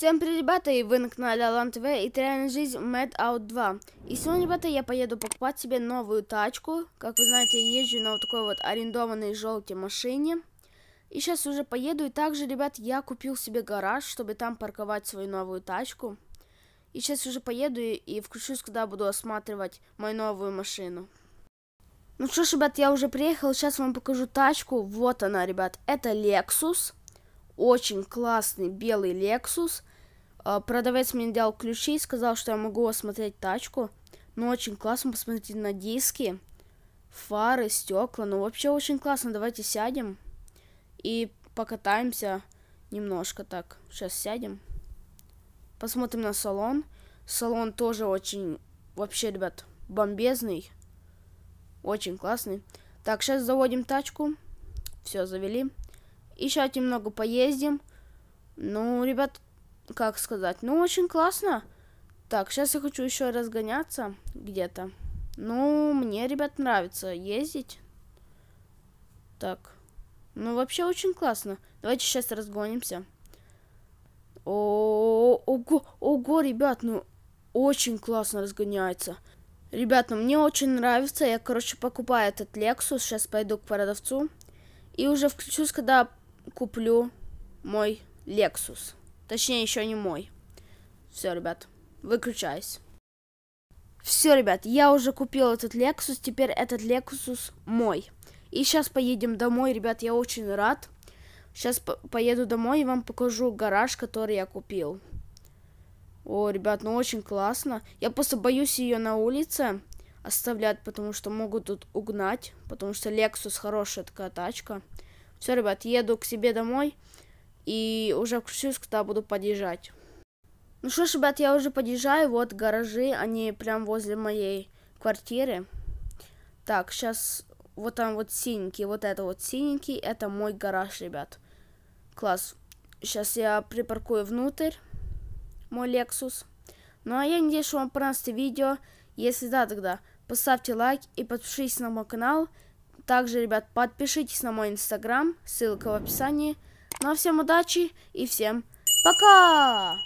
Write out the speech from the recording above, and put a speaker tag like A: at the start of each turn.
A: Всем привет, ребята, и вы на канале Алан ТВ и Реальная Жизнь Mad Out 2. И сегодня, ребята, я поеду покупать себе новую тачку. Как вы знаете, я езжу на вот такой вот арендованной желтой машине. И сейчас уже поеду. И также, ребят, я купил себе гараж, чтобы там парковать свою новую тачку. И сейчас уже поеду и, и включусь, когда буду осматривать мою новую машину. Ну что ж, ребят, я уже приехал. Сейчас вам покажу тачку. Вот она, ребят. Это Lexus очень классный белый Lexus. А, продавец мне дал ключи и сказал, что я могу осмотреть тачку. Ну, очень классно, посмотрите на диски, фары, стекла. Ну, вообще очень классно. Давайте сядем и покатаемся немножко так. Сейчас сядем. Посмотрим на салон. Салон тоже очень, вообще, ребят, бомбезный. Очень классный. Так, сейчас заводим тачку. Все, завели. Еще немного поездим. Ну, ребят, как сказать, ну, очень классно. Так, сейчас я хочу еще разгоняться где-то. Ну, мне, ребят, нравится ездить. Так. Ну, вообще очень классно. Давайте сейчас разгонимся. О, ого, ого, ребят, ну, очень классно разгоняется. Ребят, ну, мне очень нравится. Я, короче, покупаю этот Lexus. Сейчас пойду к продавцу. И уже включусь, когда куплю мой Lexus. Точнее, еще не мой. Все, ребят, выключаюсь. Все, ребят, я уже купил этот Lexus, теперь этот Lexus мой. И сейчас поедем домой, ребят, я очень рад. Сейчас по поеду домой и вам покажу гараж, который я купил. О, ребят, ну очень классно. Я просто боюсь ее на улице оставлять, потому что могут тут угнать. Потому что Lexus хорошая такая тачка. Все, ребят, еду к себе домой и уже включусь, когда буду подъезжать. Ну что ж, ребят, я уже подъезжаю, вот гаражи, они прям возле моей квартиры. Так, сейчас вот там вот синенький, вот это вот синенький, это мой гараж, ребят. Класс. Сейчас я припаркую внутрь мой Lexus. Ну а я надеюсь, что вам понравилось видео. Если да, тогда поставьте лайк и подпишитесь на мой канал. Также, ребят, подпишитесь на мой инстаграм, ссылка в описании. Ну а всем удачи и всем пока!